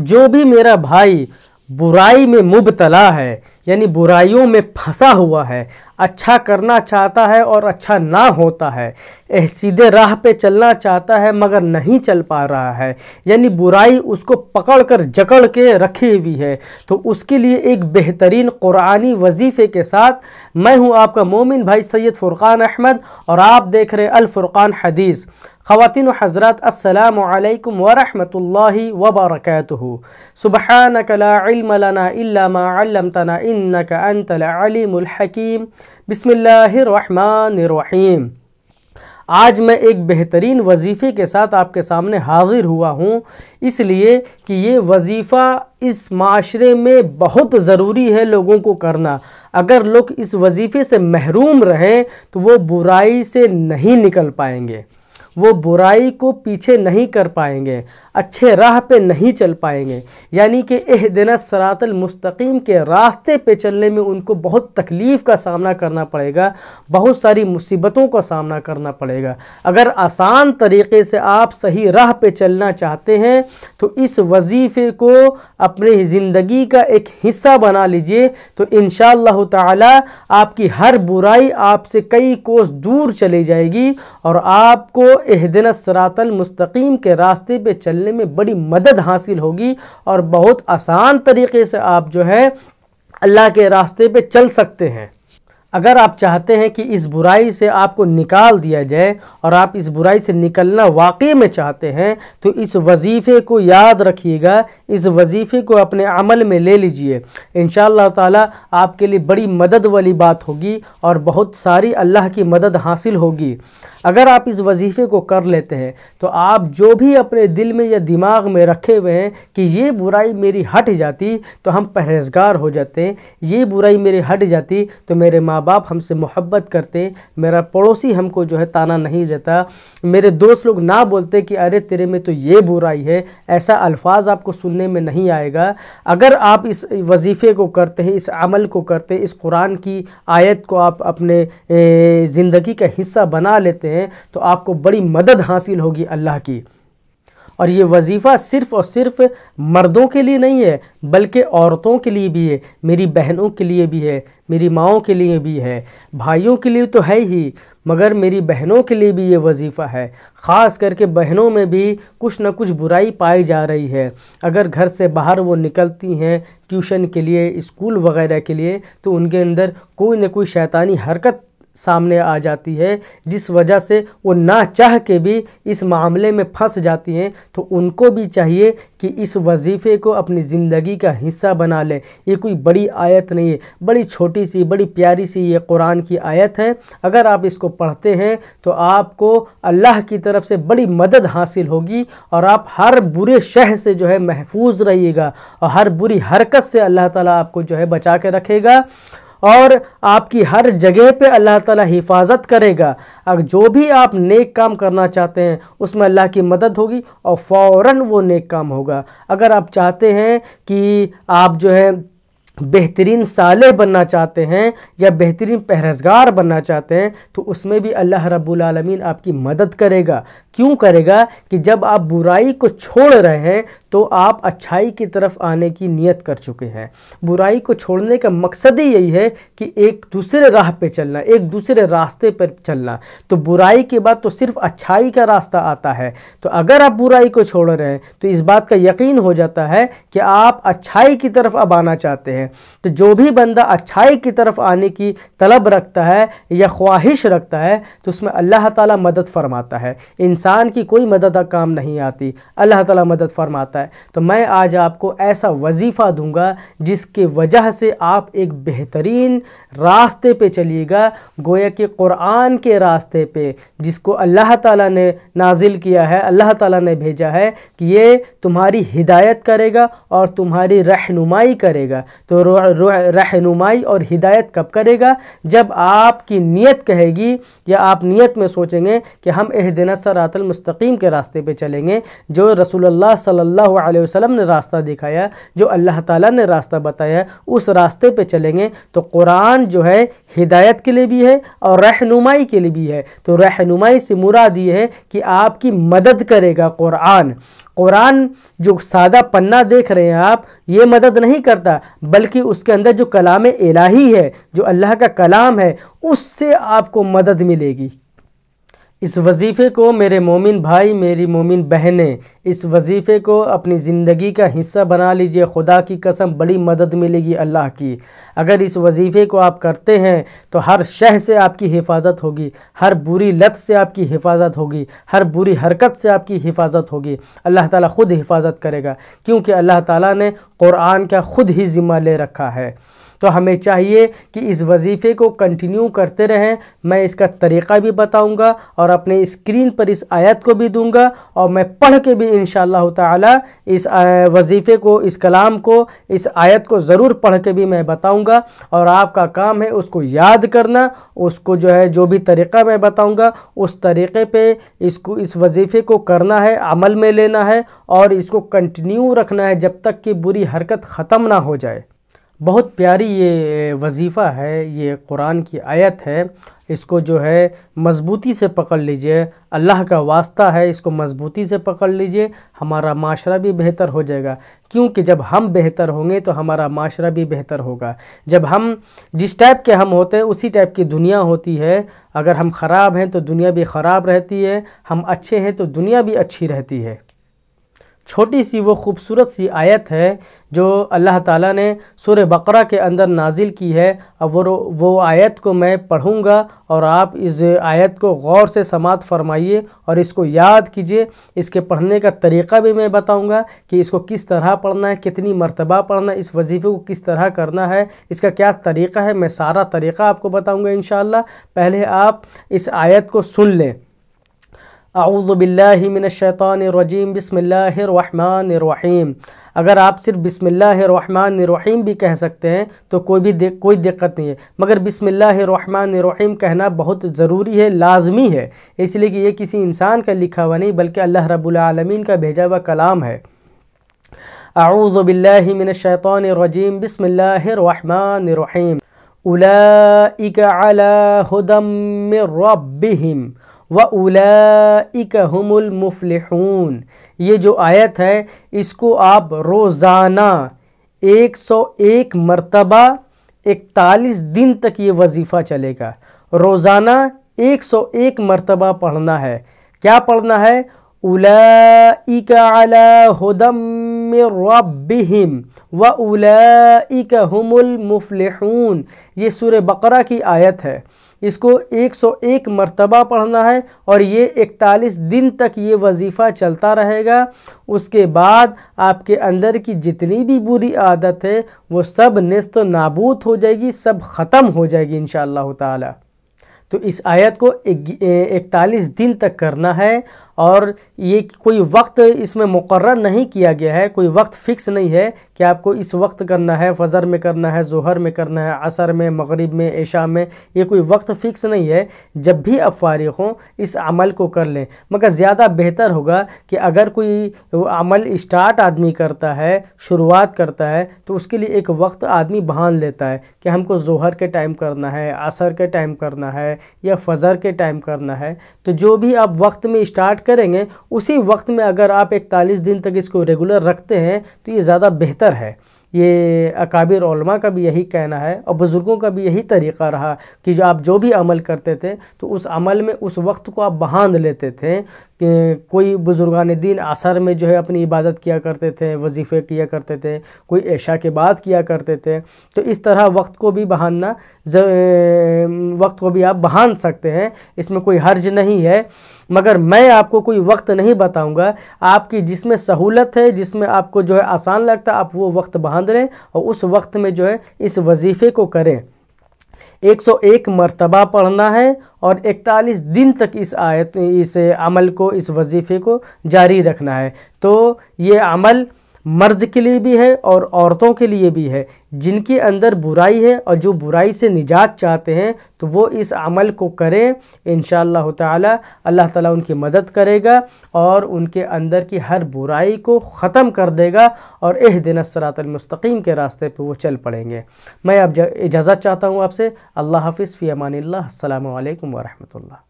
जो भी मेरा भाई बुराई में मुबतला है यानी बुराइयों में फंसा हुआ है अच्छा करना चाहता है और अच्छा ना होता है यह सीधे राह पे चलना चाहता है मगर नहीं चल पा रहा है यानी बुराई उसको पकड़ कर जकड़ के रखी हुई है तो उसके लिए एक बेहतरीन कुरानी वजीफ़े के साथ मैं हूँ आपका मोमिन भाई सैयद फ़ुरक़ान अहमद और आप देख रहे अलफ़ुरक़ान हदीस ख़वातिन हज़रत अल्लाम वरहमल वबरक सुबहानकला इल्मलना इल्ला तना इन्नक अंतल अलीमुल हकीम बिस्मिल्लाहिर्रहमानिर्रहीम आज मैं एक बेहतरीन वजीफ़े के साथ आपके सामने हाजिर हुआ हूँ इसलिए कि ये वजीफ़ा इस माशरे में बहुत ज़रूरी है लोगों को करना अगर लोग इस वजीफ़े से महरूम रहें तो वो बुराई से नहीं निकल पाएंगे वो बुराई को पीछे नहीं कर पाएंगे अच्छे राह पे नहीं चल पाएंगे यानी कि एह दिन सरातल मुस्तकीम के रास्ते पे चलने में उनको बहुत तकलीफ़ का सामना करना पड़ेगा बहुत सारी मुसीबतों का सामना करना पड़ेगा अगर आसान तरीके से आप सही राह पे चलना चाहते हैं तो इस वजीफ़े को अपने ज़िंदगी का एक हिस्सा बना लीजिए तो इन ताला आपकी हर बुराई आपसे कई कोस दूर चली जाएगी और आपको एह दिन सरातल मुस्तकीम के रास्ते पर चलने निकालने में बड़ी मदद हासिल होगी और बहुत आसान तरीके से आप जो है अल्लाह के रास्ते पे चल सकते हैं अगर आप चाहते हैं कि इस बुराई से आपको निकाल दिया जाए और आप इस बुराई से निकलना वाकई में चाहते हैं तो इस वजीफ़े को याद रखिएगा इस वजीफ़े को अपने अमल में ले लीजिए इन ताला आपके लिए बड़ी मदद वाली बात होगी और बहुत सारी अल्लाह की मदद हासिल होगी अगर आप इस वजीफ़े को कर लेते हैं तो आप जो भी अपने दिल में या दिमाग में रखे हुए हैं कि ये बुराई मेरी हट जाती तो हम परहेजगार हो जाते हैं ये बुराई मेरी हट जाती तो मेरे माँ माँ बाप हमसे मोहब्बत करते मेरा पड़ोसी हमको जो है ताना नहीं देता मेरे दोस्त लोग ना बोलते कि अरे तेरे में तो ये बुराई है ऐसा अल्फाज आपको सुनने में नहीं आएगा अगर आप इस वजीफ़े को करते हैं इस अमल को करते हैं इस कुरान की आयत को आप अपने ज़िंदगी का हिस्सा बना लेते हैं तो आपको बड़ी मदद हासिल होगी अल्लाह की और ये वजीफ़ा सिर्फ़ और सिर्फ़ मर्दों के लिए नहीं है बल्कि औरतों के लिए भी है मेरी बहनों के लिए भी है मेरी माओ के लिए भी है भाइयों के लिए तो है ही मगर मेरी बहनों के लिए भी ये वजीफ़ा है ख़ास करके बहनों में भी कुछ ना कुछ बुराई पाई जा रही है अगर घर से बाहर वो निकलती हैं ट्यूशन के लिए स्कूल वगैरह के लिए तो उनके अंदर कोई ना कोई शैतानी हरकत सामने आ जाती है जिस वजह से वो ना चाह के भी इस मामले में फंस जाती हैं तो उनको भी चाहिए कि इस वजीफ़े को अपनी ज़िंदगी का हिस्सा बना लें ये कोई बड़ी आयत नहीं है बड़ी छोटी सी बड़ी प्यारी सी ये कुरान की आयत है अगर आप इसको पढ़ते हैं तो आपको अल्लाह की तरफ से बड़ी मदद हासिल होगी और आप हर बुरे शह से जो है महफूज रहिएगा और हर बुरी हरकत से अल्लाह ताला आपको जो है बचा के रखेगा और आपकी हर जगह पे अल्लाह ताला हिफाजत करेगा अगर जो भी आप नेक काम करना चाहते हैं उसमें अल्लाह की मदद होगी और फ़ौर वो नेक काम होगा अगर आप चाहते हैं कि आप जो है बेहतरीन साले बनना चाहते हैं या बेहतरीन पहरेजगार बनना चाहते हैं तो उसमें भी अल्लाह रब्बुल आपकी मदद करेगा क्यों करेगा कि जब आप बुराई को छोड़ रहे हैं तो आप अच्छाई की तरफ आने की नियत कर चुके हैं बुराई को छोड़ने का मकसद ही यही है कि एक दूसरे राह पे चलना एक दूसरे रास्ते पर चलना तो बुराई के बाद तो सिर्फ अच्छाई का रास्ता आता है तो अगर आप बुराई को छोड़ रहे हैं तो इस बात का यकीन हो जाता है कि आप अच्छाई की तरफ अब आना चाहते हैं तो जो भी बंदा अच्छाई की तरफ आने की तलब रखता है या ख्वाहिश रखता है तो उसमें अल्लाह ताला मदद फरमाता है इंसान की कोई मदद काम नहीं आती अल्लाह ताला मदद फरमाता है जाता है तो मैं आज आपको ऐसा वजीफ़ा दूंगा जिसके वजह से आप एक बेहतरीन रास्ते पे चलिएगा गोया कि क़ुरान के रास्ते पे जिसको अल्लाह ताला ने नाजिल किया है अल्लाह ताला ने भेजा है कि ये तुम्हारी हिदायत करेगा और तुम्हारी रहनुमाई करेगा तो रहनुमाई और हिदायत कब करेगा जब आपकी नीयत कहेगी या आप नीयत में सोचेंगे कि हम एहदिन सरातल मुस्तकीम के रास्ते पे चलेंगे जो रसूलुल्लाह सल्लल्लाहु अलैहि वसल्लम ने रास्ता दिखाया जो अल्लाह ताला ने रास्ता बताया उस रास्ते पे चलेंगे तो कुरान जो है हिदायत के लिए भी है और रहनुमाई के लिए भी है तो रहनुमाई से मुराद ये है कि आपकी मदद करेगा कुरान कुरान जो सादा पन्ना देख रहे हैं आप ये मदद नहीं करता बल्कि उसके अंदर जो कलाम इलाही है जो अल्लाह का कलाम है उससे आपको मदद मिलेगी इस वजीफ़े को मेरे मोमिन भाई मेरी मोमिन बहनें इस वजीफ़े को अपनी ज़िंदगी का हिस्सा बना लीजिए खुदा की कसम बड़ी मदद मिलेगी अल्लाह की अगर इस वजीफ़े को आप करते हैं तो हर शह से आपकी हिफाजत होगी हर बुरी लत से आपकी हिफाजत होगी हर बुरी हरकत से आपकी हिफाजत होगी अल्लाह ताला ख़ुद हिफाजत करेगा क्योंकि अल्लाह ताला ने क़ुरान का ख़ुद ही ज़िम्मा ले रखा है तो हमें चाहिए कि इस वजीफ़े को कंटिन्यू करते रहें मैं इसका तरीक़ा भी बताऊँगा और अपने स्क्रीन पर इस आयत को भी दूँगा और मैं पढ़ के भी इन शाह इस वजीफ़े को इस कलाम को इस आयत को ज़रूर पढ़ के भी मैं बताऊँगा और आपका काम है उसको याद करना उसको जो है जो भी तरीक़ा मैं बताऊँगा उस तरीक़े पर इसको इस वजीफ़े को करना है अमल में लेना है और इसको कंटिन्यू रखना है जब तक कि बुरी हरकत ख़त्म ना हो जाए बहुत प्यारी ये वजीफ़ा है ये कुरान की आयत है इसको जो है मज़बूती से पकड़ लीजिए अल्लाह का वास्ता है इसको मज़बूती से पकड़ लीजिए हमारा माशरा भी बेहतर हो जाएगा क्योंकि जब हम बेहतर होंगे तो हमारा माशरा भी बेहतर होगा जब हम जिस टाइप के हम होते हैं उसी टाइप की दुनिया होती है अगर हम ख़राब हैं तो दुनिया भी ख़राब रहती है हम अच्छे हैं तो दुनिया भी अच्छी रहती है छोटी सी वो खूबसूरत सी आयत है जो अल्लाह ताला ने सुर बकरा के अंदर नाजिल की है अब वो वो आयत को मैं पढ़ूँगा और आप इस आयत को गौर से समात फरमाइए और इसको याद कीजिए इसके पढ़ने का तरीक़ा भी मैं बताऊँगा कि इसको किस तरह पढ़ना है कितनी मरतबा पढ़ना है इस वजीफ़े को किस तरह करना है इसका क्या तरीक़ा है मैं सारा तरीक़ा आपको बताऊँगा इन पहले आप इस आयत को सुन लें आउज़बिल्लिमिनशैतानरजीम बसमीम अगर आप सिर्फ बसमीम भी कह सकते हैं तो कोई भी दे, कोई दिक्कत नहीं है मगर बसमीम कहना बहुत ज़रूरी है लाजमी है इसलिए कि ये किसी इंसान का लिखा हुआ नहीं बल्कि अल्लाह रबालमीन का भेजा हुआ कलाम है आउज़बिल्लिमिनशैतानरजीम बसमीम उलाइक अला हुदम रब्बिहिम व उला मुफलिहून ये जो आयत है इसको आप रोज़ाना 101 मरतबा इकतालीस दिन तक ये वजीफ़ा चलेगा रोज़ाना 101 मरतबा पढ़ना है क्या पढ़ना है उलाइकदम रबिम व उला मुफलिहून ये सुर बकरा की आयत है इसको 101 मर्तबा पढ़ना है और ये 41 दिन तक ये वजीफ़ा चलता रहेगा उसके बाद आपके अंदर की जितनी भी बुरी आदत है वो सब नस्त नाबूद हो जाएगी सब ख़त्म हो जाएगी इन ताला तो इस आयत को इकतालीस दिन तक करना है और ये कोई वक्त इसमें मुकर नहीं किया गया है कोई वक्त फ़िक्स नहीं है कि आपको इस वक्त करना है फ़जर में करना है जोहर में करना है असर में मगरिब में ऐशा में ये कोई वक्त फ़िक्स नहीं है जब भी आप फारिग हों इस अमल को कर लें मगर ज़्यादा बेहतर होगा कि अगर कोई अमल स्टार्ट आदमी करता है शुरुआत करता है तो उसके लिए एक वक्त आदमी बहान लेता है कि हमको जोहर के टाइम करना है असर के टाइम करना है या फ़जर के टाइम करना है तो जो भी आप वक्त में इस्टार्ट करेंगे उसी वक्त में अगर आप इकतालीस दिन तक इसको रेगुलर रखते हैं तो ये ज़्यादा बेहतर है ये अकाबिर का भी यही कहना है और बुज़ुर्गों का भी यही तरीक़ा रहा कि जो आप जो भी अमल करते थे तो उस अमल में उस वक्त को आप बहान लेते थे कि कोई बुज़ुर्गान दीन असर में जो है अपनी इबादत किया करते थे वजीफ़े किया करते थे कोई ऐशा के बाद किया करते थे तो इस तरह वक्त को भी बहानना वक्त को भी आप बहान सकते हैं इसमें कोई हर्ज नहीं है मगर मैं आपको कोई वक्त नहीं बताऊंगा आपकी जिसमें सहूलत है जिसमें आपको जो है आसान लगता है आप वो वक्त बांध लें और उस वक्त में जो है इस वजीफ़े को करें 101 मरतबा पढ़ना है और 41 दिन तक इस आयत इस अमल को इस वजीफ़े को जारी रखना है तो ये अमल मर्द के लिए भी है और औरतों के लिए भी है जिनके अंदर बुराई है और जो बुराई से निजात चाहते हैं तो वो इस अमल को करें इन ताला अल्लाह ताला उनकी मदद करेगा और उनके अंदर की हर बुराई को ख़त्म कर देगा और एह दिन सरातलमस्तकीम के रास्ते पर वो चल पड़ेंगे मैं अब इजाज़त चाहता हूँ आपसे अल्लाह हाफ फ़ी अमान वरहमल